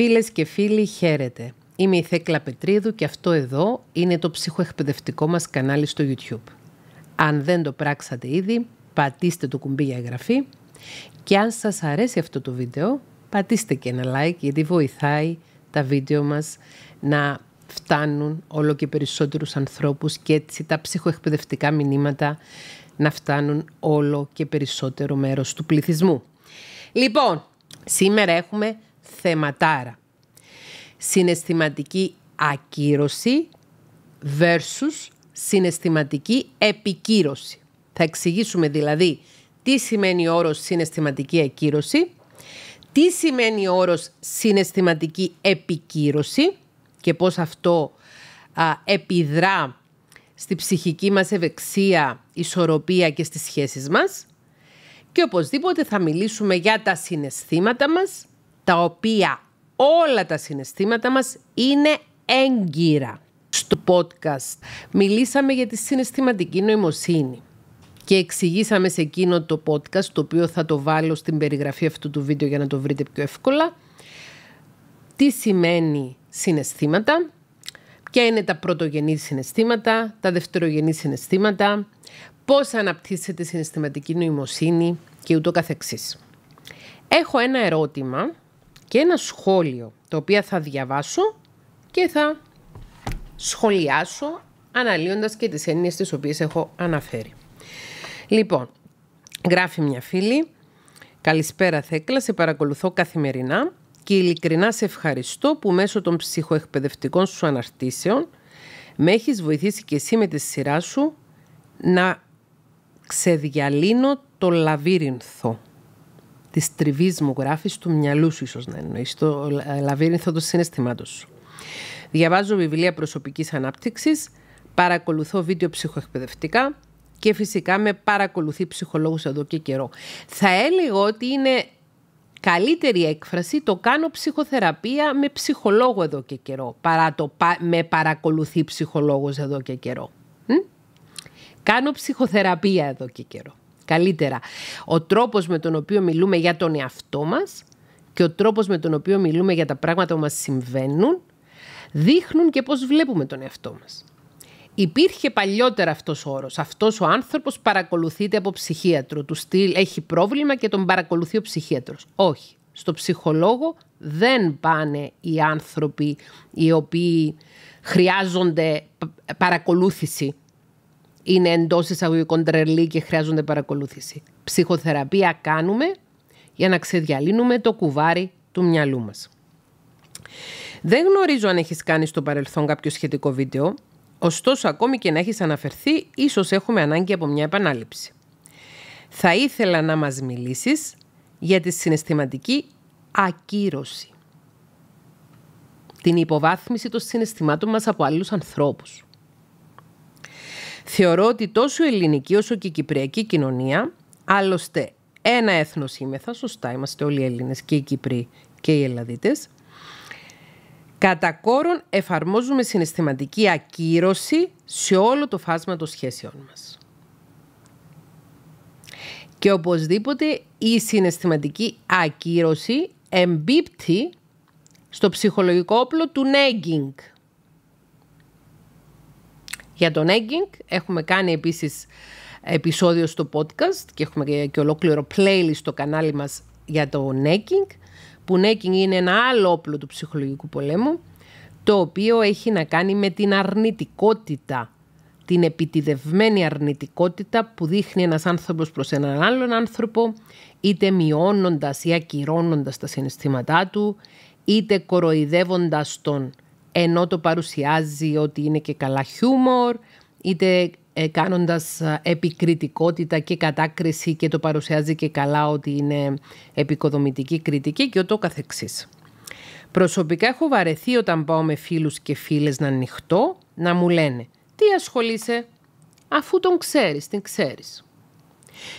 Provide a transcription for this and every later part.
Φίλες και φίλοι, χαίρετε. Είμαι η Θέκλα Πετρίδου και αυτό εδώ είναι το ψυχοεκπαιδευτικό μας κανάλι στο YouTube. Αν δεν το πράξατε ήδη, πατήστε το κουμπί για εγγραφή και αν σας αρέσει αυτό το βίντεο, πατήστε και ένα like γιατί βοηθάει τα βίντεο μας να φτάνουν όλο και περισσότερους ανθρώπους και έτσι τα ψυχοεκπαιδευτικά μηνύματα να φτάνουν όλο και περισσότερο μέρος του πληθυσμού. Λοιπόν, σήμερα έχουμε θεματάρα. Συναισθηματική ακύρωση versus συναισθηματική επικύρωση. Θα εξηγήσουμε δηλαδή τι σημαίνει ο όρος συναισθηματική ακύρωση, τι σημαίνει ο όρος συναισθηματική επικύρωση και πώς αυτό επιδρά στη ψυχική μας ευεξία, ισορροπία και στις σχέσεις μας. Και οπωσδήποτε θα μιλήσουμε για τα συναισθήματα μας, τα οποία όλα τα συναισθήματα μας είναι έγκυρα. Στο podcast μιλήσαμε για τη συναισθηματική νοημοσύνη και εξηγήσαμε σε εκείνο το podcast, το οποίο θα το βάλω στην περιγραφή αυτού του βίντεο για να το βρείτε πιο εύκολα, τι σημαίνει συναισθήματα, ποια είναι τα πρωτογενή συναισθήματα, τα δευτερογενή συναισθήματα, πώς αναπτύσσεται η συναισθηματική νοημοσύνη και ούτω καθεξής. Έχω ένα ερώτημα και ένα σχόλιο, το οποίο θα διαβάσω και θα σχολιάσω αναλύοντας και τις έννοιες τις οποίες έχω αναφέρει. Λοιπόν, γράφει μια φίλη, «Καλησπέρα Θέκλα, σε παρακολουθώ καθημερινά και ειλικρινά σε ευχαριστώ που μέσω των ψυχοεκπαιδευτικών σου αναρτήσεων με έχεις βοηθήσει και εσύ με τη σειρά σου να ξεδιαλύνω το λαβύρινθο της τριβής γράφη του μυαλού σου, ίσως να εννοείς, το λαβύρινθο των συναισθημάτων σου. Διαβάζω βιβλία προσωπικής ανάπτυξης, παρακολουθώ βίντεο ψυχοεκπαιδευτικά και φυσικά με παρακολουθεί ψυχολόγος εδώ και καιρό. Θα έλεγα ότι είναι καλύτερη έκφραση το κάνω ψυχοθεραπεία με ψυχολόγο εδώ και καιρό παρά το με παρακολουθεί ψυχολόγος εδώ και καιρό. Κάνω ψυχοθεραπεία εδώ και καιρό. Καλύτερα, ο τρόπος με τον οποίο μιλούμε για τον εαυτό μας και ο τρόπος με τον οποίο μιλούμε για τα πράγματα που μας συμβαίνουν δείχνουν και πώς βλέπουμε τον εαυτό μας. Υπήρχε παλιότερα αυτός ο όρος. Αυτός ο άνθρωπος παρακολουθείται από ψυχίατρο. Του στυλ έχει πρόβλημα και τον παρακολουθεί ο ψυχίατρος. Όχι. Στο ψυχολόγο δεν πάνε οι άνθρωποι οι οποίοι χρειάζονται παρακολούθηση είναι εντός εισαγωγικών τρελή και χρειάζονται παρακολούθηση. Ψυχοθεραπεία κάνουμε για να ξεδιαλύνουμε το κουβάρι του μυαλού μας. Δεν γνωρίζω αν έχεις κάνει στο παρελθόν κάποιο σχετικό βίντεο, ωστόσο ακόμη και να έχεις αναφερθεί, ίσως έχουμε ανάγκη από μια επανάληψη. Θα ήθελα να μας μιλήσεις για τη συναισθηματική ακύρωση. Την υποβάθμιση των συναισθημάτων μας από άλλους ανθρώπους. Θεωρώ ότι τόσο η ελληνική όσο και η κυπριακή κοινωνία, άλλωστε ένα έθνος είμεθα, σωστά είμαστε όλοι οι Έλληνες και οι Κύπροι και οι Ελλαδίτες, κατά κόρον εφαρμόζουμε συναισθηματική ακύρωση σε όλο το φάσμα των σχέσεων μας. Και οπωσδήποτε η συναισθηματική ακύρωση εμπίπτει στο ψυχολογικό όπλο του νέγκινγκ για το egging. Έχουμε κάνει επίσης επεισόδιο στο podcast και έχουμε και ολόκληρο playlist στο κανάλι μας για το necking, που necking είναι ένα άλλο όπλο του ψυχολογικού πολέμου, το οποίο έχει να κάνει με την αρνητικότητα, την επιτιδευμένη αρνητικότητα που δείχνει ένας άνθρωπος προς έναν άλλον άνθρωπο, είτε μειώνοντας ή ακυρώνοντας τα συναισθήματά του, είτε κοροϊδεύοντας τον ενώ το παρουσιάζει ότι είναι και καλά χιούμορ, είτε ε, κάνοντας ε, επικριτικότητα και κατάκριση και το παρουσιάζει και καλά ότι είναι επικοδομητική κριτική και ούτω καθεξής. Προσωπικά έχω βαρεθεί όταν πάω με φίλους και φίλες να ανοιχτώ να μου λένε «Τι ασχολείσαι, αφού τον ξέρεις, την ξέρεις».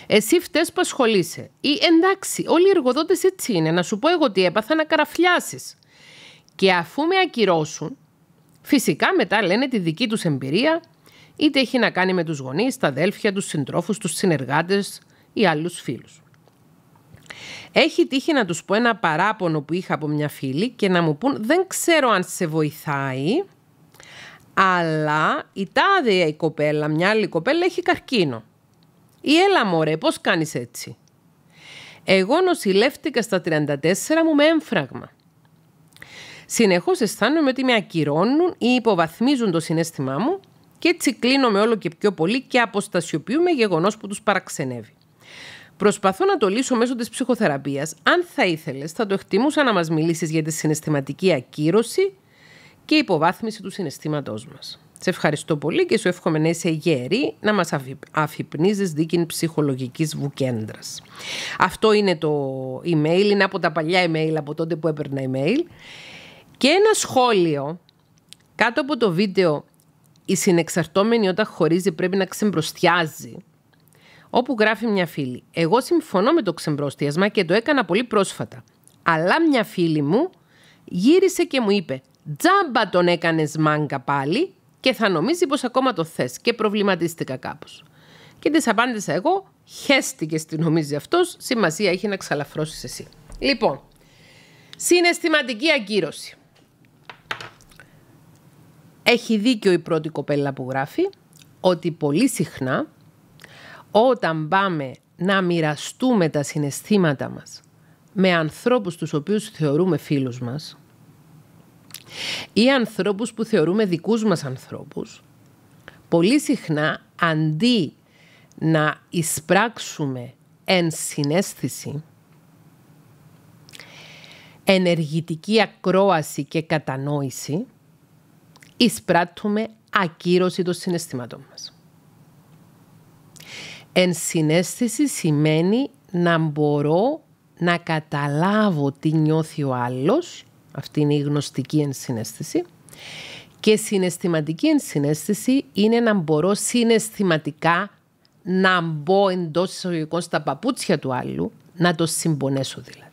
Εσύ φταίς που ασχολείσαι. Ή εντάξει, όλοι οι εργοδότες έτσι είναι. Να σου πω εγώ τι έπαθα να καραφλιάσεις. Και αφού με ακυρώσουν, φυσικά μετά λένε τη δική τους εμπειρία, είτε έχει να κάνει με τους γονείς, τα αδέλφια, τους συντρόφους, τους συνεργάτες ή άλλους φίλους. Έχει τύχει να τους πω ένα παράπονο που είχα από μια φίλη και να μου πούν «Δεν ξέρω αν σε βοηθάει, αλλά η τάδε η κοπέλα, μια άλλη κοπέλα έχει καρκίνο». Ή έλα μωρέ, πώς κάνεις έτσι. Εγώ νοσηλεύτηκα στα 34 μου με έμφραγμα. Συνεχώς αισθάνομαι ότι με ακυρώνουν ή υποβαθμίζουν το συνέστημά μου και έτσι κλείνομαι όλο και πιο πολύ και αποστασιοποιούμε γεγονός που τους παραξενεύει. Προσπαθώ να το λύσω μέσω της ψυχοθεραπείας. Αν θα ήθελες, θα το εκτιμούσα να μας μιλήσεις για τη συναισθηματική ακύρωση και υποβάθμιση του συναισθήματός μας. Σε ευχαριστώ πολύ και σου εύχομαι να είσαι γερή να μας αφυπνίζεις δίκην ψυχολογικής βουκέντρα. Αυτό είναι το email, είναι από τα παλιά email από τότε που έπαιρνα email. Και ένα σχόλιο κάτω από το βίντεο «Η συνεξαρτώμενη όταν χωρίζει πρέπει να ξεμπροστιάζει» όπου γράφει μια φίλη «Εγώ συμφωνώ με το ξεμπροστιασμα και το έκανα πολύ πρόσφατα, αλλά μια φίλη μου γύρισε και μου είπε «Τζάμπα τον έκανες μάγκα πάλι και θα νομίζει πως ακόμα το θες» και προβληματίστηκα κάπως. Και της απάντησα εγώ «Χέστηκες τι νομίζει αυτός, σημασία έχει να ξαλαφρώσεις εσύ». Λοιπόν, συναισθηματική ακύρωση. Έχει δίκιο η πρώτη κοπέλα που γράφει ότι πολύ συχνά όταν πάμε να μοιραστούμε τα συναισθήματα μας με ανθρώπους τους οποίους θεωρούμε φίλους μας ή ανθρώπους που θεωρούμε δικούς μας ανθρώπους, πολύ συχνά αντί να εισπράξουμε εν συνέσθηση ενεργητική ακρόαση και κατανόηση, εισπράττουμε ακύρωση των συναισθήματων μας. Ενσυναίσθηση σημαίνει να μπορώ να καταλάβω τι νιώθει ο άλλος, αυτή είναι η γνωστική ενσυναίσθηση, και συναισθηματική ενσυναίσθηση είναι να μπορώ συναισθηματικά να μπω εντός εισαγωγικών στα παπούτσια του άλλου, να το συμπονέσω δηλαδή.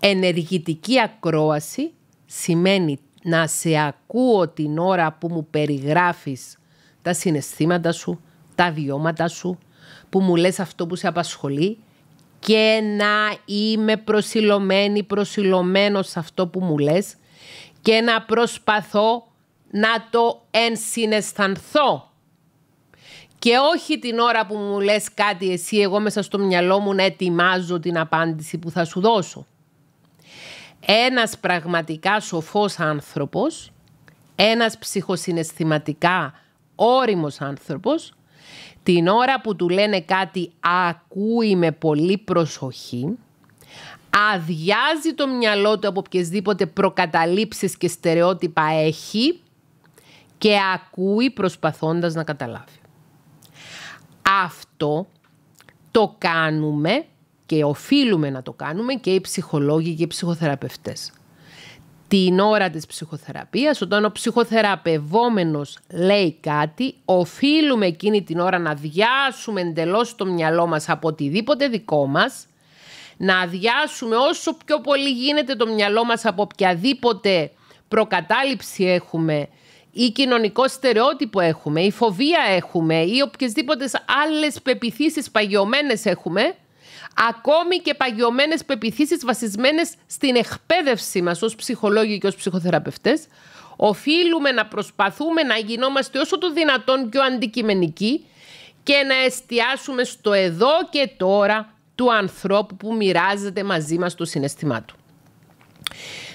Ενεργητική ακρόαση σημαίνει να σε ακούω την ώρα που μου περιγράφεις τα συναισθήματα σου, τα βιώματα σου, που μου λες αυτό που σε απασχολεί και να είμαι προσιλωμένη, προσιλωμένος σε αυτό που μου λες και να προσπαθώ να το ενσυναισθανθώ. Και όχι την ώρα που μου λες κάτι εσύ, εγώ μέσα στο μυαλό μου να ετοιμάζω την απάντηση που θα σου δώσω ένας πραγματικά σοφός άνθρωπος, ένας ψυχοσυναισθηματικά όριμος άνθρωπος, την ώρα που του λένε κάτι ακούει με πολύ προσοχή, αδειάζει το μυαλό του από οποιασδήποτε προκαταλήψεις και στερεότυπα έχει και ακούει προσπαθώντας να καταλάβει. Αυτό το κάνουμε και οφείλουμε να το κάνουμε και οι ψυχολόγοι και οι ψυχοθεραπευτές. Την ώρα της ψυχοθεραπείας, όταν ο ψυχοθεραπευόμενος λέει κάτι, οφείλουμε εκείνη την ώρα να διάσουμε εντελώς το μυαλό μας από οτιδήποτε δικό μας, να αδειάσουμε όσο πιο πολύ γίνεται το μυαλό μας από οποιαδήποτε προκατάληψη έχουμε ή κοινωνικό στερεότυπο έχουμε ή φοβία έχουμε ή οποιασδήποτε άλλες πεπιθήσεις παγιωμένες έχουμε ακόμη και παγιωμένες πεπιθήσεις βασισμένες στην εκπαίδευση μας ως ψυχολόγοι και ως ψυχοθεραπευτές, οφείλουμε να προσπαθούμε να γινόμαστε όσο το δυνατόν πιο αντικειμενικοί και να εστιάσουμε στο εδώ και τώρα του ανθρώπου που μοιράζεται μαζί μας το συναισθημά του.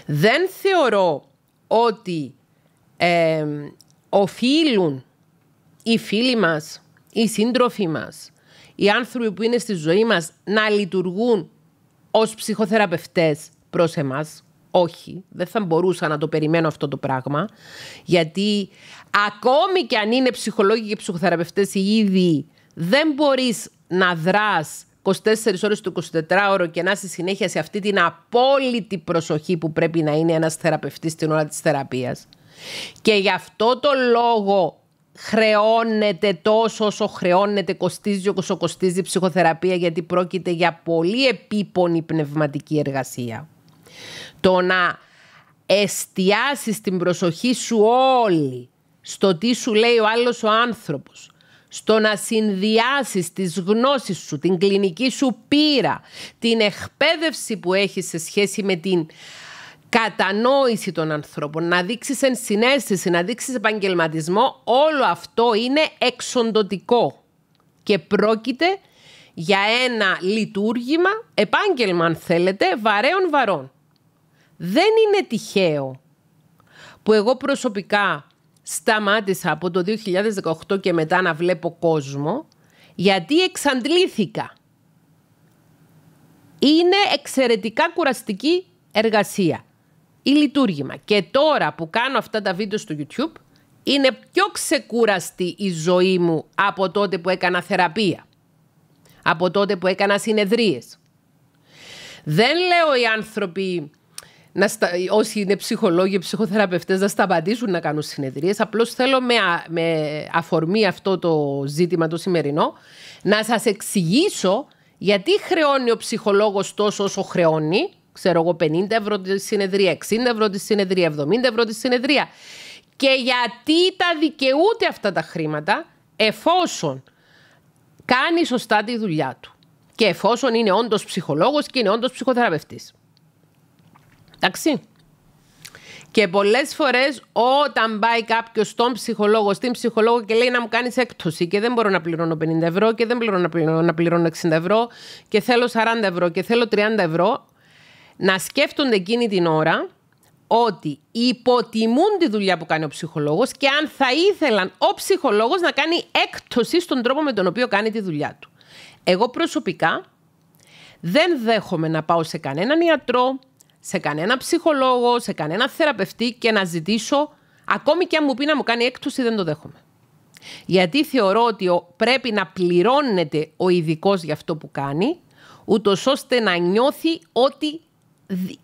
Δεν θεωρώ ότι ε, οφείλουν οι φίλοι μας, οι σύντροφοι μας, οι άνθρωποι που είναι στη ζωή μας να λειτουργούν ως ψυχοθεραπευτές προς εμάς. Όχι, δεν θα μπορούσα να το περιμένω αυτό το πράγμα, γιατί ακόμη και αν είναι ψυχολόγοι και ψυχοθεραπευτές, οι ίδιοι, δεν μπορείς να δράς 24 ώρες του 24ωρο και να είσαι συνέχεια σε αυτή την απόλυτη προσοχή που πρέπει να είναι ένας θεραπευτής την ώρα της θεραπείας. Και γι' αυτό το λόγο χρεώνεται τόσο όσο χρεώνεται, κοστίζει όσο κοστίζει η ψυχοθεραπεία γιατί πρόκειται για πολύ επίπονη πνευματική εργασία. Το να εστιάσεις την προσοχή σου όλη στο τι σου λέει ο άλλος ο άνθρωπος, στο να συνδυάσεις τις γνώσεις σου, την κλινική σου πείρα, την εκπαίδευση που έχεις σε σχέση με την κατανόηση των ανθρώπων, να δείξεις ενσυναίσθηση, να δείξεις επαγγελματισμό, όλο αυτό είναι εξοντοτικό και πρόκειται για ένα λειτουργήμα, επάγγελμα αν θέλετε, βαρέων βαρών. Δεν είναι τυχαίο που εγώ προσωπικά σταμάτησα από το 2018 και μετά να βλέπω κόσμο, γιατί εξαντλήθηκα. Είναι εξαιρετικά κουραστική εργασία ή λειτουργήμα. Και τώρα που κάνω αυτά τα βίντεο στο YouTube, είναι πιο ξεκούραστη η ζωή μου από τότε που έκανα θεραπεία. Από τότε που έκανα συνεδρίες. Δεν λέω οι άνθρωποι, να όσοι είναι ψυχολόγοι, ψυχοθεραπευτές, να σταματήσουν να κάνουν συνεδρίες. Απλώς θέλω με, με αφορμή αυτό το ζήτημα το σημερινό, να σας εξηγήσω γιατί χρεώνει ο ψυχολόγος τόσο όσο χρεώνει ξέρω εγώ, 50 ευρώ τη συνεδρία, 60 ευρώ τη συνεδρία, 70 ευρώ τη συνεδρία. Και γιατί τα δικαιούται αυτά τα χρήματα, εφόσον κάνει σωστά τη δουλειά του. Και εφόσον είναι όντως ψυχολόγος και είναι όντως ψυχοθεραπευτής. Εντάξει. Και πολλές φορές όταν πάει κάποιος στον ψυχολόγο, στην ψυχολόγο και λέει να μου κάνεις έκπτωση και δεν μπορώ να πληρώνω 50 ευρώ και δεν μπορώ να να πληρώνω 60 ευρώ και θέλω 40 ευρώ και θέλω 30 ευρώ, να σκέφτονται εκείνη την ώρα ότι υποτιμούν τη δουλειά που κάνει ο ψυχολόγος και αν θα ήθελαν ο ψυχολόγος να κάνει έκπτωση στον τρόπο με τον οποίο κάνει τη δουλειά του. Εγώ προσωπικά δεν δέχομαι να πάω σε κανέναν ιατρό, σε κανέναν ψυχολόγο, σε κανέναν θεραπευτή και να ζητήσω, ακόμη και αν μου πει να μου κάνει έκπτωση, δεν το δέχομαι. Γιατί θεωρώ ότι πρέπει να πληρώνεται ο ειδικός για αυτό που κάνει, ούτως ώστε να νιώθει ότι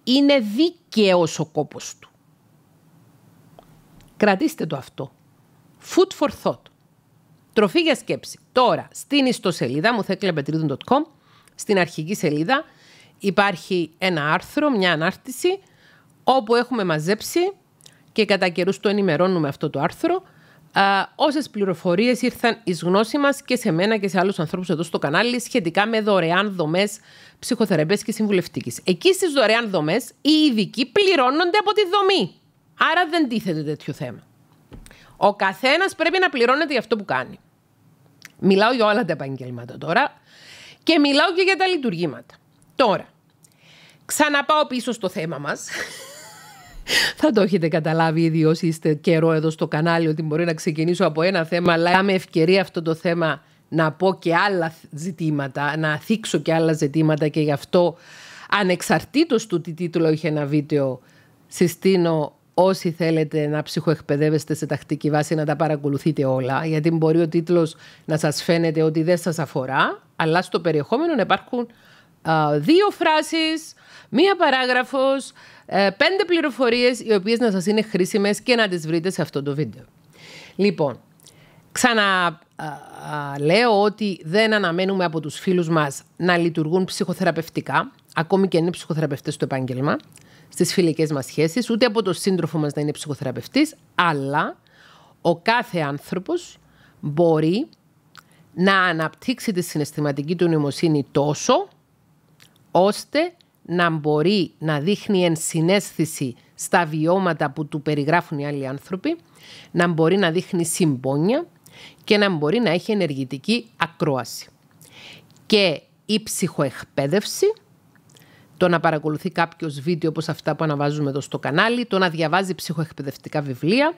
είναι δίκαιος ο κόπος του. Κρατήστε το αυτό. Food for thought. Τροφή για σκέψη. Τώρα, στην ιστοσελίδα μου, theklebetridon.com, στην αρχική σελίδα, υπάρχει ένα άρθρο, μια ανάρτηση, όπου έχουμε μαζέψει και κατά καιρούς το ενημερώνουμε αυτό το άρθρο, όσες πληροφορίες ήρθαν εις γνώση μας και σε μένα και σε άλλους ανθρώπους εδώ στο κανάλι σχετικά με δωρεάν δομές ψυχοθεραπείας και συμβουλευτικής. Εκεί στις δωρεάν δομές οι ειδικοί πληρώνονται από τη δομή. Άρα δεν τίθεται τέτοιο θέμα. Ο καθένας πρέπει να πληρώνεται για αυτό που κάνει. Μιλάω για όλα τα επαγγέλματα τώρα και μιλάω και για τα λειτουργήματα. Τώρα, ξαναπάω πίσω στο θέμα μας θα το έχετε καταλάβει ήδη όσοι είστε καιρό εδώ στο κανάλι ότι μπορεί να ξεκινήσω από ένα θέμα αλλά με ευκαιρία αυτό το θέμα να πω και άλλα ζητήματα, να θίξω και άλλα ζητήματα και γι' αυτό ανεξαρτήτως του τι τίτλο είχε ένα βίντεο συστήνω όσοι θέλετε να ψυχοεκπαιδεύεστε σε τακτική βάση να τα παρακολουθείτε όλα γιατί μπορεί ο τίτλος να σας φαίνεται ότι δεν σας αφορά αλλά στο περιεχόμενο υπάρχουν δύο φράσεις μία παράγραφος, ε, πέντε πληροφορίες οι οποίες να σας είναι χρήσιμες και να τις βρείτε σε αυτό το βίντεο. Λοιπόν, ξαναλέω ότι δεν αναμένουμε από τους φίλους μας να λειτουργούν ψυχοθεραπευτικά, ακόμη και αν είναι ψυχοθεραπευτές στο επάγγελμα, στις φιλικές μας σχέσεις, ούτε από τον σύντροφο μας να είναι ψυχοθεραπευτής, αλλά ο κάθε άνθρωπος μπορεί να αναπτύξει τη συναισθηματική του νοημοσύνη τόσο ώστε να μπορεί να δείχνει ενσυναίσθηση στα βιώματα που του περιγράφουν οι άλλοι άνθρωποι, να μπορεί να δείχνει συμπόνια και να μπορεί να έχει ενεργητική ακρόαση. Και η ψυχοεκπαίδευση, το να παρακολουθεί κάποιος βίντεο όπως αυτά που αναβάζουμε εδώ στο κανάλι, το να διαβάζει ψυχοεκπαιδευτικά βιβλία,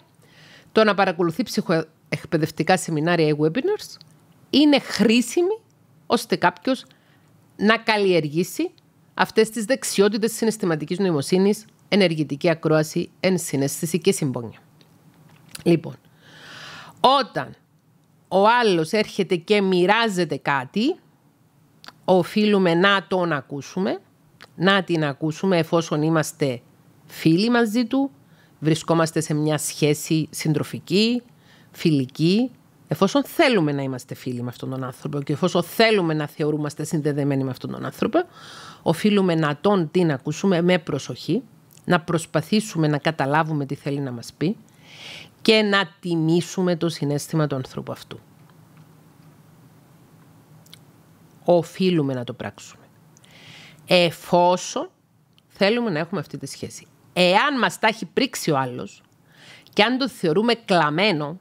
το να παρακολουθεί ψυχοεκπαιδευτικά σεμινάρια ή webinars, είναι χρήσιμη ώστε κάποιος να καλλιεργήσει αυτές τις δεξιότητες συναισθηματικής νοημοσύνης, ενεργητική ακρόαση, ενσυναίσθηση και συμπόνια. Λοιπόν, όταν ο άλλος έρχεται και μοιράζεται κάτι, οφείλουμε να τον ακούσουμε, να την ακούσουμε εφόσον είμαστε φίλοι μαζί του, βρισκόμαστε σε μια σχέση συντροφική, φιλική, εφόσον θέλουμε να είμαστε φίλοι με αυτόν τον άνθρωπο και εφόσον θέλουμε να θεωρούμαστε συνδεδεμένοι με αυτόν τον άνθρωπο, οφείλουμε να τον την ακούσουμε με προσοχή, να προσπαθήσουμε να καταλάβουμε τι θέλει να μας πει και να τιμήσουμε το συνέστημα του ανθρώπου αυτού. Οφείλουμε να το πράξουμε. Εφόσον θέλουμε να έχουμε αυτή τη σχέση. Εάν μας τα έχει πρίξει ο άλλος και αν το θεωρούμε κλαμμένο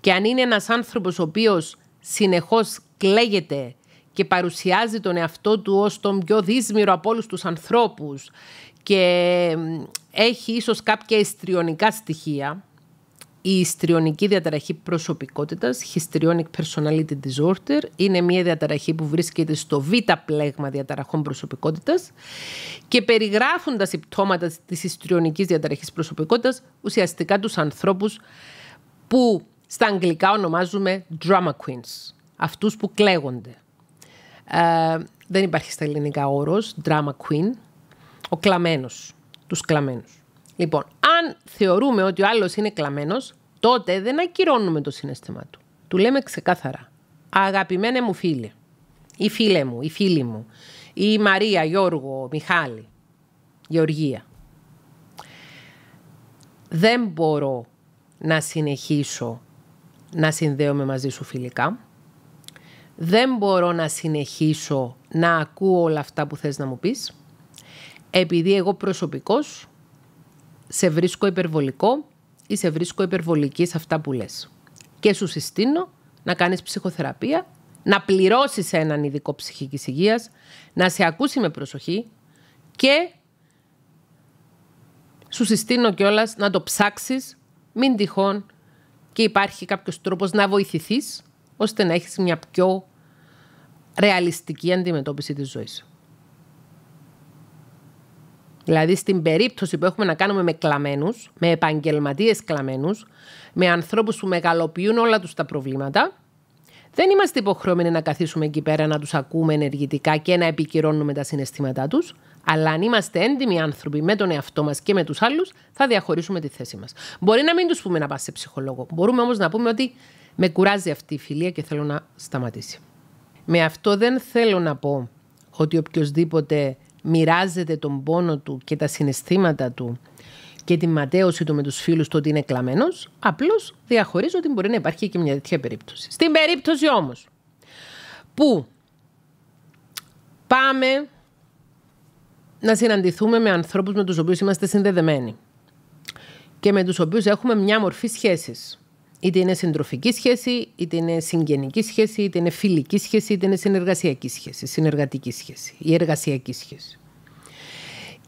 και αν είναι ένας άνθρωπος ο οποίος συνεχώς κλαίγεται και παρουσιάζει τον εαυτό του ως τον πιο δύσμηρο από όλους τους ανθρώπους και έχει ίσως κάποια ιστριονικά στοιχεία, η ιστριονική διαταραχή προσωπικότητας, histrionic personality disorder, είναι μια διαταραχή που βρίσκεται στο β πλέγμα διαταραχών προσωπικότητας και περιγράφουν τα συμπτώματα της ιστριονικής διαταραχής προσωπικότητας ουσιαστικά τους ανθρώπους που στα αγγλικά ονομάζουμε drama queens, αυτούς που κλαίγονται. Ε, δεν υπάρχει στα ελληνικά όρος, drama queen, ο κλαμένος, τους κλαμένους. Λοιπόν, αν θεωρούμε ότι ο άλλος είναι κλαμένος, τότε δεν ακυρώνουμε το συνέστημα του. Του λέμε ξεκάθαρα, αγαπημένε μου φίλε, ή φίλε μου, ή φίλη μου, ή Μαρία, Γιώργο, Μιχάλη, Γεωργία. Δεν μπορώ να συνεχίσω να συνδέομαι μαζί σου φιλικά. Δεν μπορώ να συνεχίσω να ακούω όλα αυτά που θες να μου πεις. Επειδή εγώ προσωπικός σε βρίσκω υπερβολικό ή σε βρίσκω υπερβολική σε αυτά που λες. Και σου συστήνω να κάνεις ψυχοθεραπεία, να πληρώσεις έναν ειδικό ψυχικής υγείας, να σε ακούσει με προσοχή και σου συστήνω κιόλας να το ψάξεις, μην τυχόν και υπάρχει κάποιος τρόπος να βοηθηθείς ώστε να έχεις μια πιο ρεαλιστική αντιμετώπιση της ζωής. Δηλαδή στην περίπτωση που έχουμε να κάνουμε με κλαμμένους, με επαγγελματίες κλαμμένους, με ανθρώπους που μεγαλοποιούν όλα τους τα προβλήματα, δεν είμαστε υποχρεωμένοι να καθίσουμε εκεί πέρα να τους ακούμε ενεργητικά και να επικυρώνουμε τα συναισθήματά τους. Αλλά αν είμαστε έντιμοι άνθρωποι με τον εαυτό μας και με τους άλλους, θα διαχωρίσουμε τη θέση μας. Μπορεί να μην τους πούμε να πας σε ψυχολόγο. Μπορούμε όμως να πούμε ότι με κουράζει αυτή η φιλία και θέλω να σταματήσει. Με αυτό δεν θέλω να πω ότι οποιοδήποτε μοιράζεται τον πόνο του και τα συναισθήματα του και τη ματέωση του με τους φίλους του ότι είναι κλαμμένος, απλώς διαχωρίζω ότι μπορεί να υπάρχει και μια τέτοια περίπτωση. Στην περίπτωση όμως που πάμε να συναντηθούμε με ανθρώπους με τους οποίους είμαστε συνδεδεμένοι και με τους οποίους έχουμε μια μορφή σχέσης. Είτε είναι συντροφική σχέση, είτε είναι συγγενική σχέση, είτε είναι φιλική σχέση, είτε είναι συνεργασιακή σχέση, συνεργατική σχέση ή εργασιακή σχέση.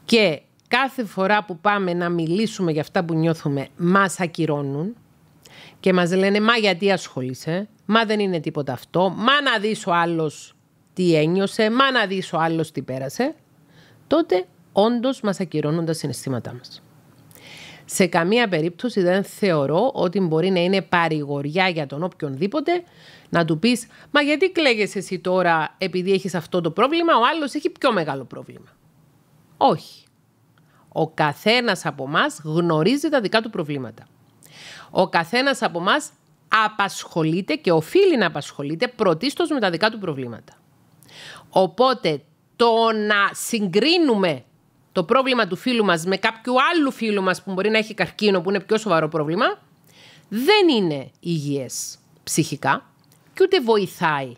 Και κάθε φορά που πάμε να μιλήσουμε για αυτά που νιώθουμε, μας ακυρώνουν και μας λένε «Μα γιατί ασχολείσαι, μα δεν είναι τίποτα αυτό, μα να δεις ο άλλος τι ένιωσε, μα να δεις ο άλλος τι πέρασε» τότε όντως μας ακυρώνουν τα συναισθήματά μας. Σε καμία περίπτωση δεν θεωρώ ότι μπορεί να είναι παρηγοριά για τον οποιονδήποτε να του πεις «Μα γιατί κλαίγεσαι εσύ τώρα επειδή έχεις αυτό το πρόβλημα, ο άλλος έχει πιο μεγάλο πρόβλημα». Όχι. Ο καθένας από εμάς γνωρίζει τα δικά του προβλήματα. Ο καθένας από εμάς απασχολείται και οφείλει να απασχολείται πρωτίστως με τα δικά του προβλήματα. Οπότε το να συγκρίνουμε το πρόβλημα του φίλου μας με κάποιου άλλου φίλου μας που μπορεί να έχει καρκίνο που είναι πιο σοβαρό πρόβλημα δεν είναι υγιές ψυχικά και ούτε βοηθάει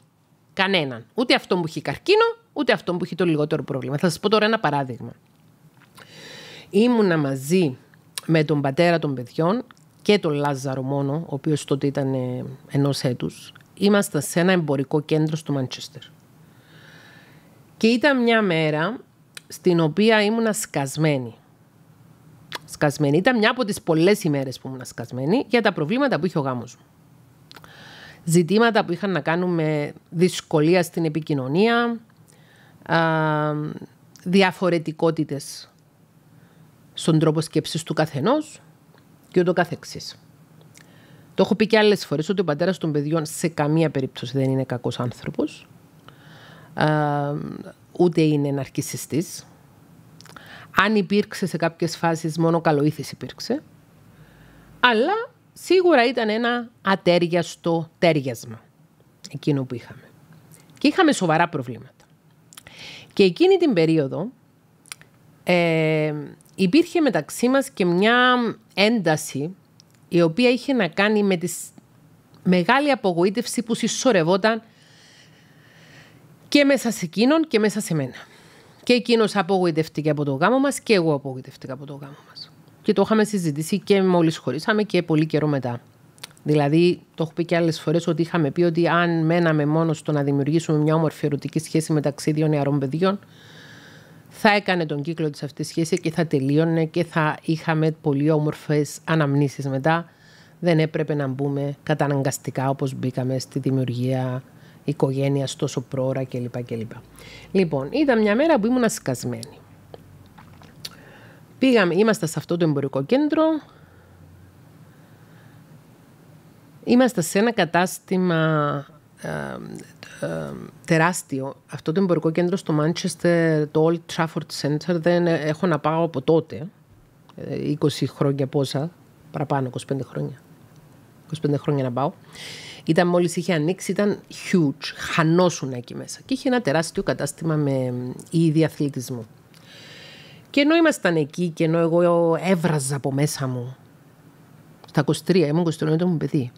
κανέναν. Ούτε αυτόν που έχει καρκίνο, ούτε αυτόν που έχει το λιγότερο πρόβλημα. Θα σας πω τώρα ένα παράδειγμα. Ήμουνα μαζί με τον πατέρα των παιδιών και τον Λάζαρο μόνο, ο οποίος τότε ήταν ε, ενός έτους. Ήμασταν σε ένα εμπορικό κέντρο στο Μάντσεστερ. Και ήταν μια μέρα στην οποία ήμουν σκασμένη. Σκασμένη. Ήταν μια από τις πολλές ημέρες που ήμουν σκασμένη για τα προβλήματα που είχε ο γάμος μου. Ζητήματα που είχαν να κάνουν με δυσκολία στην επικοινωνία, α, διαφορετικότητες στον τρόπο σκέψης του καθενός και ούτω καθεξής. Το έχω πει και άλλες φορές ότι ο πατέρας των παιδιών σε καμία περίπτωση δεν είναι κακός άνθρωπος ούτε είναι ναρκισιστής. Αν υπήρξε σε κάποιες φάσεις μόνο καλοήθης υπήρξε. Αλλά σίγουρα ήταν ένα ατέριαστο τέριασμα εκείνο που είχαμε. Και είχαμε σοβαρά προβλήματα. Και εκείνη την περίοδο ε, υπήρχε μεταξύ μας και μια ένταση η οποία είχε να κάνει με τη μεγάλη απογοήτευση που συσσωρευόταν και μέσα σε εκείνον και μέσα σε μένα. Και εκείνος απογοητευτήκε από το γάμο μας και εγώ απογοητευτήκα από το γάμο μας. Και το είχαμε συζητήσει και μόλις χωρίσαμε και πολύ καιρό μετά. Δηλαδή, το έχω πει και άλλες φορές ότι είχαμε πει ότι αν μέναμε μόνος στο να δημιουργήσουμε μια όμορφη ερωτική σχέση μεταξύ δύο νεαρών παιδιών, θα έκανε τον κύκλο της αυτής σχέσης και θα τελείωνε και θα είχαμε πολύ όμορφες αναμνήσεις μετά. Δεν έπρεπε να μπούμε καταναγκαστικά όπως μπήκαμε στη δημιουργία οικογένειας τόσο πρόωρα κλπ. Λοιπόν, ήταν μια μέρα που ήμουν σκασμένη. Πήγαμε, είμαστε σε αυτό το εμπορικό κέντρο. Είμαστε σε ένα κατάστημα τεράστιο. Αυτό το εμπορικό κέντρο στο Manchester, το Old Trafford Center, δεν ε, έχω να πάω από τότε. 20 ε, χρόνια πόσα, παραπάνω, 25 χρόνια. 25 χρόνια να πάω. Ήταν μόλις είχε ανοίξει, ήταν huge. Χανόσουν εκεί μέσα. Και είχε ένα τεράστιο κατάστημα με είδη αθλητισμού. Και ενώ ήμασταν εκεί και ενώ εγώ έβραζα από μέσα μου. Στα 23, ήμουν 23 μου παιδί.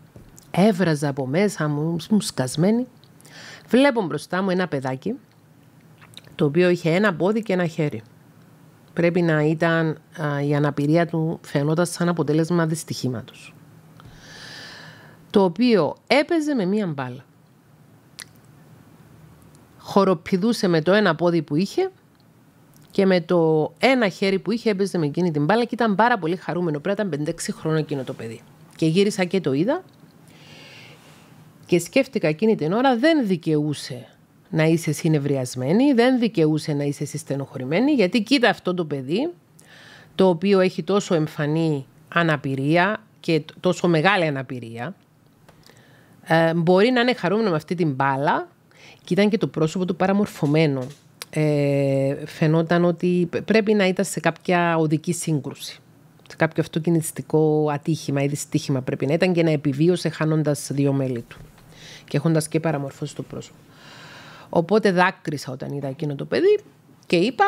Έβραζα από μέσα μου, μου σκασμένη. Βλέπω μπροστά μου ένα παιδάκι το οποίο είχε ένα πόδι και ένα χέρι. Πρέπει να ήταν η αναπηρία του φαινόταν σαν αποτέλεσμα δυστυχήματος το οποίο έπαιζε με μία μπάλα. Χοροπηδούσε με το ένα πόδι που είχε και με το ένα χέρι που είχε έπαιζε με εκείνη την μπάλα και ήταν πάρα πολύ χαρούμενο. Πρέπει να ήταν 5-6 χρόνια εκείνο το παιδί. Και γύρισα και το είδα και σκέφτηκα εκείνη την ώρα δεν δικαιούσε να είσαι συνευριασμένη, δεν δικαιούσε να είσαι συστενοχωρημένη, γιατί κοίτα αυτό το παιδί, το οποίο έχει τόσο εμφανή αναπηρία και τόσο μεγάλη αναπηρία, ε, μπορεί να είναι χαρούμενο με αυτή την μπάλα και ήταν και το πρόσωπο του παραμορφωμένο. Ε, φαινόταν ότι πρέπει να ήταν σε κάποια οδική σύγκρουση. Σε κάποιο αυτοκινητιστικό ατύχημα ή δυστύχημα πρέπει να ήταν και να επιβίωσε χάνοντας δύο μέλη του και έχοντας και παραμορφώσει το πρόσωπο. Οπότε δάκρυσα όταν είδα εκείνο το παιδί και είπα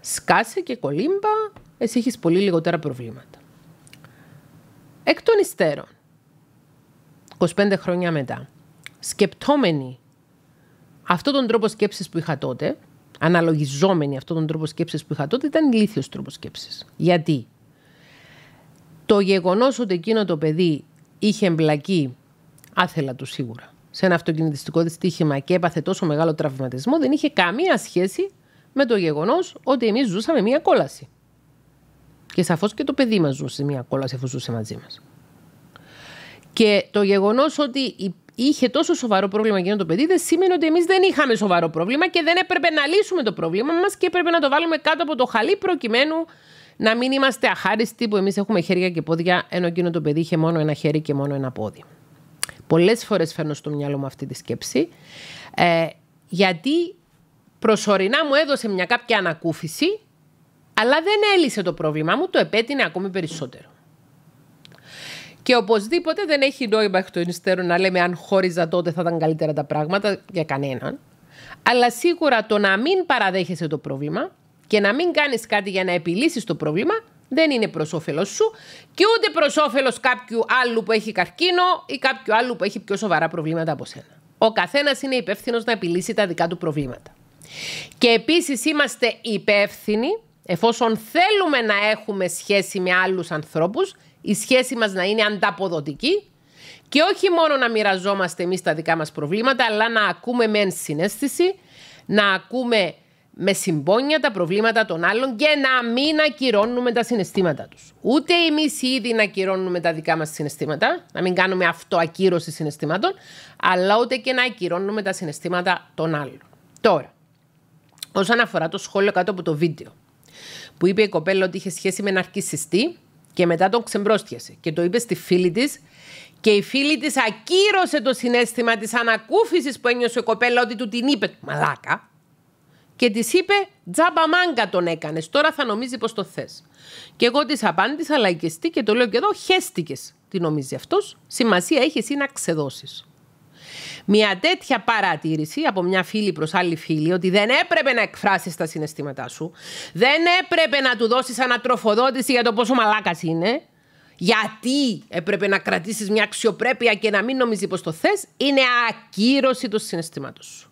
σκάσε και κολύμπα, εσύ έχεις πολύ λιγότερα προβλήματα. Εκ των 25 χρόνια μετά, σκεπτόμενοι αυτόν τον τρόπο σκέψης που είχα τότε, αναλογιζόμενοι αυτόν τον τρόπο σκέψης που είχα τότε, ήταν ηλίθιος τρόπος σκέψης. Γιατί το γεγονός ότι εκείνο το παιδί είχε εμπλακεί άθελα του σίγουρα σε ένα αυτοκινητιστικό δυστύχημα και έπαθε τόσο μεγάλο τραυματισμό, δεν είχε καμία σχέση με το γεγονός ότι εμείς ζούσαμε μία κόλαση. Και σαφώς και το παιδί μας ζούσε μία κόλαση αφού ζούσε μαζί μας. Και το γεγονός ότι είχε τόσο σοβαρό πρόβλημα εκείνο το παιδί δεν σήμαινε ότι εμείς δεν είχαμε σοβαρό πρόβλημα και δεν έπρεπε να λύσουμε το πρόβλημα μας και έπρεπε να το βάλουμε κάτω από το χαλί προκειμένου να μην είμαστε αχάριστοι που εμείς έχουμε χέρια και πόδια, ενώ εκείνο το παιδί είχε μόνο ένα χέρι και μόνο ένα πόδι. Πολλές φορές φέρνω στο μυαλό μου αυτή τη σκέψη. Ε, γιατί προσωρινά μου έδωσε μια κάποια ανακούφιση, αλλά δεν έλυσε το πρόβλημά μου, το επέτεινε ακόμη περισσότερο. Και οπωσδήποτε δεν έχει νόημα εκ των υστέρων να λέμε αν χώριζα τότε θα ήταν καλύτερα τα πράγματα για κανέναν. Αλλά σίγουρα το να μην παραδέχεσαι το πρόβλημα και να μην κάνεις κάτι για να επιλύσεις το πρόβλημα δεν είναι προς όφελος σου και ούτε προς όφελος κάποιου άλλου που έχει καρκίνο ή κάποιου άλλου που έχει πιο σοβαρά προβλήματα από σένα. Ο καθένας είναι υπεύθυνος να επιλύσει τα δικά του προβλήματα. Και επίσης είμαστε υπεύθυνοι, εφόσον θέλουμε να έχουμε σχέση με άλλους ανθρώπους, η σχέση μας να είναι ανταποδοτική και όχι μόνο να μοιραζόμαστε εμείς τα δικά μας προβλήματα, αλλά να ακούμε με συνέστηση, να ακούμε με συμπόνια τα προβλήματα των άλλων και να μην ακυρώνουμε τα συναισθήματα τους. Ούτε εμείς ήδη να ακυρώνουμε τα δικά μας συναισθήματα, να μην κάνουμε αυτοακύρωση συναισθήματων, αλλά ούτε και να ακυρώνουμε τα συναισθήματα των άλλων. Τώρα, όσον αφορά το σχόλιο κάτω από το βίντεο, που είπε η κοπέλα ότι είχε σχέση με ναρκισιστή, και μετά τον ξεμπρόστιασε και το είπε στη φίλη της. Και η φίλη της ακύρωσε το συνέστημα της ανακούφισης που ένιωσε η κοπέλα ότι του την είπε. Μαλάκα. Και της είπε, τζάμπα μάγκα τον έκανες. Τώρα θα νομίζει πως το θες. Και εγώ της απάντησα λαϊκιστή και το λέω και εδώ, χέστηκε. Τι νομίζει αυτός. Σημασία έχει εσύ να ξεδώσεις. Μια τέτοια παρατήρηση από μια φίλη προς άλλη φίλη ότι δεν έπρεπε να εκφράσεις τα συναισθήματά σου, δεν έπρεπε να του δώσεις ανατροφοδότηση για το πόσο μαλάκας είναι, γιατί έπρεπε να κρατήσεις μια αξιοπρέπεια και να μην νομίζεις πως το θες, είναι ακύρωση του συναισθήματος σου.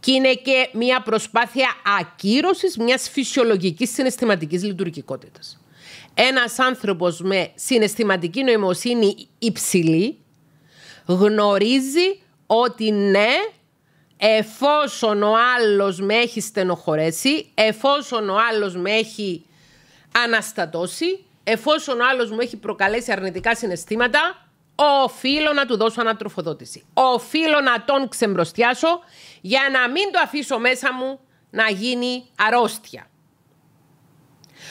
Και είναι και μια προσπάθεια ακύρωσης μιας φυσιολογικής συναισθηματικής λειτουργικότητας. Ένας άνθρωπος με συναισθηματική νοημοσύνη υψηλή γνωρίζει ότι ναι, εφόσον ο άλλος με έχει στενοχωρέσει, εφόσον ο άλλος με έχει αναστατώσει, εφόσον ο άλλος μου έχει προκαλέσει αρνητικά συναισθήματα, οφείλω να του δώσω ανατροφοδότηση. Οφείλω να τον ξεμπροστιάσω για να μην το αφήσω μέσα μου να γίνει αρρώστια.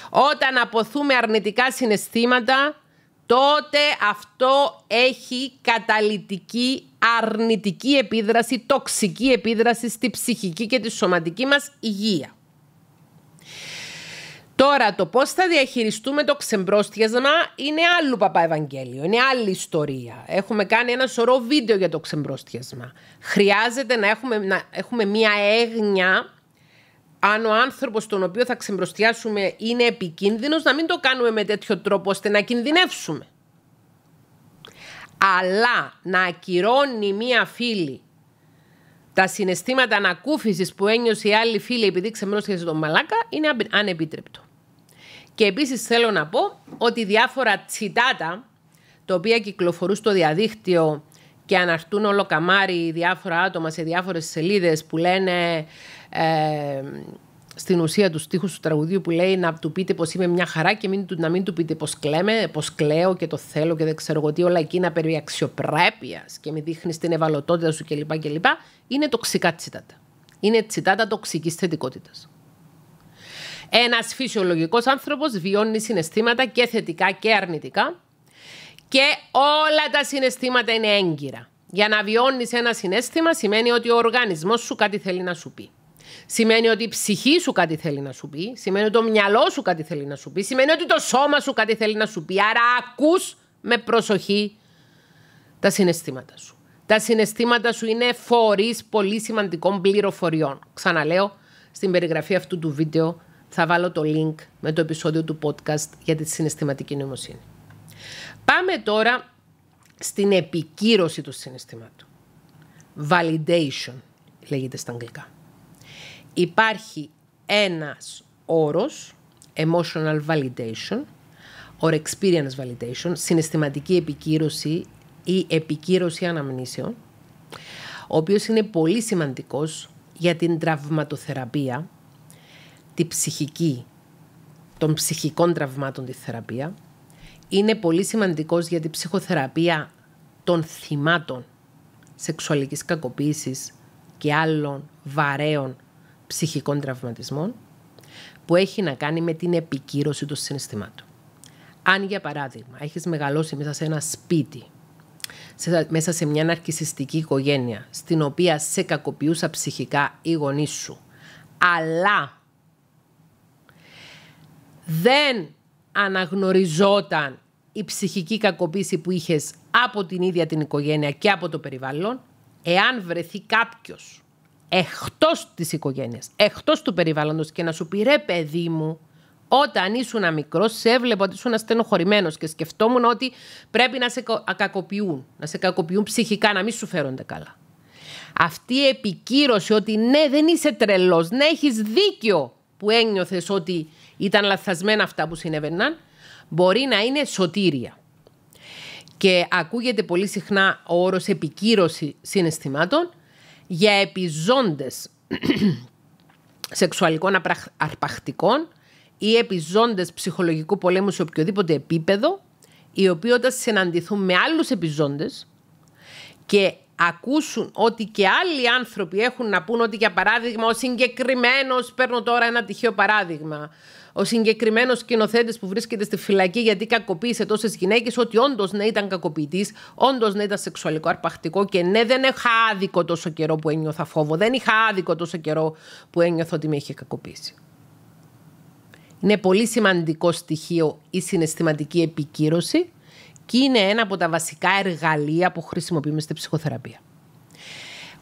Όταν αποθούμε αρνητικά συναισθήματα, τότε αυτό έχει καταλυτική αρνητική επίδραση, τοξική επίδραση στη ψυχική και τη σωματική μας υγεία. Τώρα, το πώς θα διαχειριστούμε το ξεμπρόστιασμα είναι άλλο παπά Ευαγγέλιο. Είναι άλλη ιστορία. Έχουμε κάνει ένα σωρό βίντεο για το ξεμπρόστιασμα. Χρειάζεται να έχουμε, να έχουμε μία έγνοια αν ο άνθρωπος τον οποίο θα ξεμπροστιάσουμε είναι επικίνδυνος, να μην το κάνουμε με τέτοιο τρόπο ώστε να κινδυνεύσουμε. Αλλά να ακυρώνει μία φίλη τα συναισθήματα ανακούφισης που ένιωσε η άλλη φίλη επειδή ξεμπρόσχεσε τον Μαλάκα είναι ανεπίτρεπτο. Και επίσης θέλω να πω ότι διάφορα τσιτάτα τα οποία κυκλοφορούν στο διαδίκτυο και αναρτούν όλο καμάρι διάφορα άτομα σε διάφορες σελίδες που λένε ε, στην ουσία τους στίχους του τραγουδίου που λέει να του πείτε πώ είμαι μια χαρά και μην, να μην του πείτε πώ κλαίμε, πως κλαίω και το θέλω και δεν ξέρω εγώ τι όλα εκείνα περί αξιοπρέπειας και μην δείχνεις την ευαλωτότητα σου κλπ. κλπ. Είναι τοξικά τσιτάτα. Είναι τσιτάτα τοξικής θετικότητας. Ένας φυσιολογικός άνθρωπος βιώνει συναισθήματα και θετικά και αρνητικά και όλα τα συναισθήματα είναι έγκυρα. Για να βιώνεις ένα συνέστημα σημαίνει ότι ο οργανισμός σου κάτι θέλει να σου πει. Σημαίνει ότι η ψυχή σου κάτι θέλει να σου πει. Σημαίνει ότι το μυαλό σου κάτι θέλει να σου πει. Σημαίνει ότι το σώμα σου κάτι θέλει να σου πει. Άρα ακούς με προσοχή τα συναισθήματα σου. Τα συναισθήματα σου είναι φορείς πολύ σημαντικών πληροφοριών. Ξαναλέω, στην περιγραφή αυτού του βίντεο θα βάλω το link με το επεισόδιο του podcast για τη συναισθηματική νοημοσύνη. Πάμε τώρα στην επικύρωση του συναισθήματος Validation λέγεται στα αγγλικά υπάρχει ένας όρος, emotional validation, or experience validation, συναισθηματική επικύρωση ή επικύρωση αναμνήσεων, ο οποίος είναι πολύ σημαντικός για την τραυματοθεραπεία, τη ψυχική, των ψυχικών τραυμάτων τη θεραπεία. Είναι πολύ σημαντικός για την ψυχοθεραπεία των θυμάτων σεξουαλικής κακοποίησης και άλλων βαρέων ψυχικών τραυματισμών που έχει να κάνει με την επικύρωση των συναισθημάτων. Αν για παράδειγμα έχεις μεγαλώσει μέσα σε ένα σπίτι, σε, μέσα σε μια ναρκισιστική οικογένεια, στην οποία σε κακοποιούσα ψυχικά οι γονείς σου, αλλά δεν αναγνωριζόταν η ψυχική κακοποίηση που είχες από την ίδια την οικογένεια και από το περιβάλλον, εάν βρεθεί κάποιος Εκτός της οικογένειας, εκτός του περιβάλλοντος και να σου πει ρε παιδί μου, όταν ήσουν μικρός, σε έβλεπα ότι ήσουν στενοχωρημένο και σκεφτόμουν ότι πρέπει να σε κακοποιούν, να σε κακοποιούν ψυχικά, να μην σου φέρονται καλά. Αυτή η επικύρωση ότι ναι, δεν είσαι τρελός, ναι, έχεις δίκιο που ένιωθες ότι ήταν λαθασμένα αυτά που συνέβαιναν, μπορεί να είναι σωτήρια. Και ακούγεται πολύ συχνά ο όρος επικύρωση συναισθημάτων για επιζώντες σεξουαλικών αρπακτικών ή επιζώντες ψυχολογικού πολέμου σε οποιοδήποτε επίπεδο, οι οποίοι όταν συναντηθούν με άλλους επιζώντες και ακούσουν ότι και άλλοι άνθρωποι έχουν να πούν ότι για παράδειγμα ο συγκεκριμένος, παίρνω τώρα ένα τυχαίο παράδειγμα, ο συγκεκριμένος σκηνοθέτης που βρίσκεται στη φυλακή γιατί κακοποίησε τόσες γυναίκες, ότι όντως ναι ήταν κακοποιητής, όντως ναι ήταν σεξουαλικό αρπακτικό και ναι δεν είχα άδικο τόσο καιρό που ένιωθα φόβο, δεν είχα άδικο τόσο καιρό που ένιωθα ότι με είχε κακοποιήσει. Είναι πολύ σημαντικό στοιχείο η συναισθηματική επικύρωση και είναι ένα από τα βασικά εργαλεία που χρησιμοποιούμε στη ψυχοθεραπεία.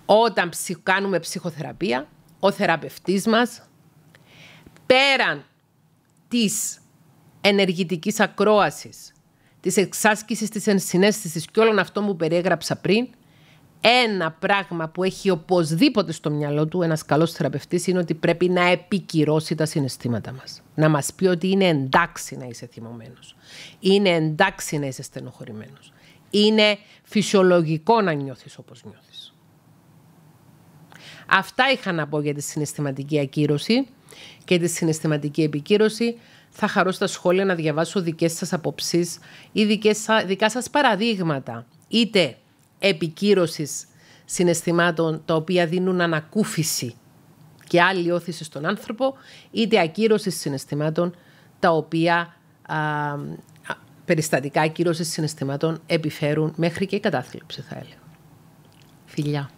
Όταν κάνουμε ψυχοθεραπεία, ο θεραπευτής μας, πέραν της ενεργητικής ακρόασης, της εξάσκησης της ενσυναίσθησης και όλων αυτών που περιέγραψα πριν, ένα πράγμα που έχει οπωσδήποτε στο μυαλό του ένας καλός θεραπευτής είναι ότι πρέπει να επικυρώσει τα συναισθήματα μας. Να μας πει ότι είναι εντάξει να είσαι θυμωμένος. Είναι εντάξει να είσαι στενοχωρημένος. Είναι φυσιολογικό να νιώθεις όπως νιώθεις. Αυτά είχα να πω για τη συναισθηματική ακύρωση και τη συναισθηματική επικύρωση, θα χαρώ στα σχόλια να διαβάσω δικές σας απόψεις ή δικές, δικά σας παραδείγματα, είτε επικύρωσης συναισθημάτων τα οποία δίνουν ανακούφιση και άλλη όθηση στον άνθρωπο, είτε ακύρωσης συναισθημάτων τα οποία περιστατικά ακύρωσης συναισθημάτων επιφέρουν μέχρι και η κατάθλιψη, θα έλεγα. Φιλιά.